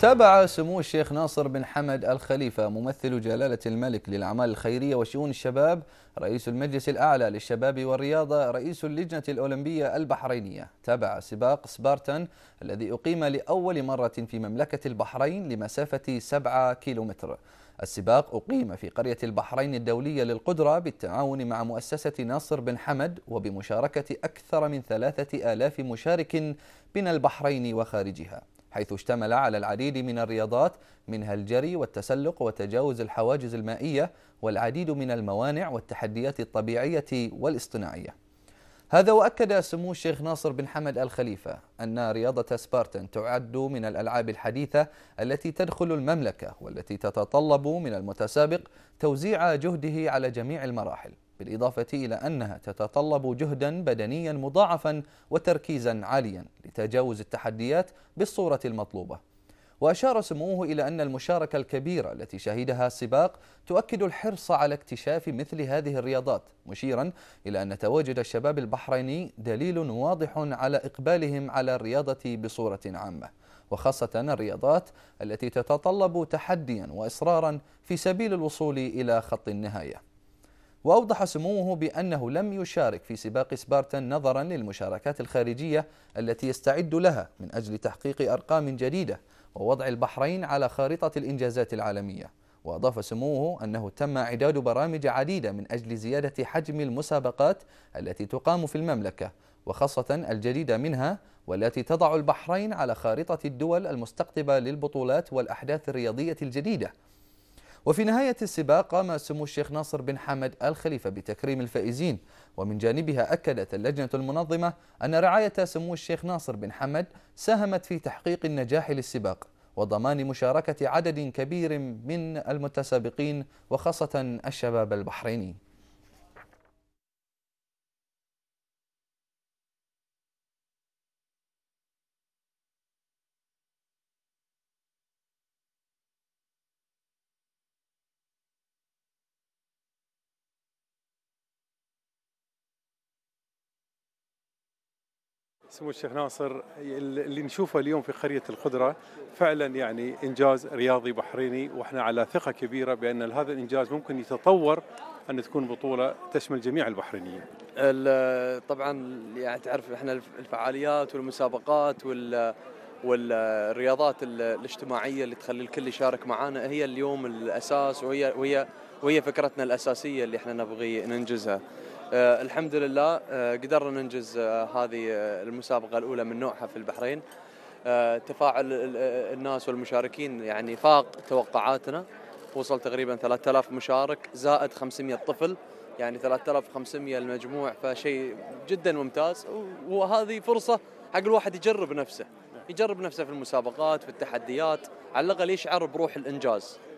تابع سمو الشيخ ناصر بن حمد الخليفة ممثل جلالة الملك للأعمال الخيرية وشؤون الشباب رئيس المجلس الأعلى للشباب والرياضة رئيس اللجنة الأولمبية البحرينية تابع سباق سبارتن الذي أقيم لأول مرة في مملكة البحرين لمسافة 7 كيلومتر السباق أقيم في قرية البحرين الدولية للقدرة بالتعاون مع مؤسسة ناصر بن حمد وبمشاركة أكثر من ثلاثة آلاف مشارك من البحرين وخارجها حيث اشتمل على العديد من الرياضات منها الجري والتسلق وتجاوز الحواجز المائية والعديد من الموانع والتحديات الطبيعية والاصطناعية هذا وأكد سمو الشيخ ناصر بن حمد الخليفة أن رياضة سبارتن تعد من الألعاب الحديثة التي تدخل المملكة والتي تتطلب من المتسابق توزيع جهده على جميع المراحل بالإضافة إلى أنها تتطلب جهدا بدنيا مضاعفا وتركيزا عاليا لتجاوز التحديات بالصورة المطلوبة وأشار سموه إلى أن المشاركة الكبيرة التي شهدها السباق تؤكد الحرص على اكتشاف مثل هذه الرياضات مشيرا إلى أن تواجد الشباب البحريني دليل واضح على إقبالهم على الرياضة بصورة عامة وخاصة الرياضات التي تتطلب تحديا وإصرارا في سبيل الوصول إلى خط النهاية وأوضح سموه بأنه لم يشارك في سباق سبارتن نظرا للمشاركات الخارجية التي يستعد لها من أجل تحقيق أرقام جديدة ووضع البحرين على خارطة الإنجازات العالمية وأضاف سموه أنه تم إعداد برامج عديدة من أجل زيادة حجم المسابقات التي تقام في المملكة وخاصة الجديدة منها والتي تضع البحرين على خارطة الدول المستقطبة للبطولات والأحداث الرياضية الجديدة وفي نهاية السباق قام سمو الشيخ ناصر بن حمد الخليفة بتكريم الفائزين ومن جانبها أكدت اللجنة المنظمة أن رعاية سمو الشيخ ناصر بن حمد ساهمت في تحقيق النجاح للسباق وضمان مشاركة عدد كبير من المتسابقين وخاصة الشباب البحريني سمو الشيخ ناصر اللي نشوفه اليوم في قريه الخضره فعلا يعني انجاز رياضي بحريني واحنا على ثقه كبيره بان هذا الانجاز ممكن يتطور ان تكون بطوله تشمل جميع البحرينيين. طبعا يعني تعرف احنا الفعاليات والمسابقات وال والرياضات الاجتماعيه اللي تخلي الكل يشارك معنا هي اليوم الاساس وهي وهي وهي فكرتنا الاساسيه اللي احنا نبغي ننجزها. آه، الحمد لله آه، قدرنا ننجز آه، هذه المسابقة الأولى من نوعها في البحرين تفاعل الناس والمشاركين يعني فاق توقعاتنا وصل تقريبا 3000 مشارك زائد 500 طفل يعني 3500 المجموع فشيء جدا ممتاز وهذه فرصة حق الواحد يجرب نفسه يجرب نفسه في المسابقات في التحديات على الأقل يشعر بروح الإنجاز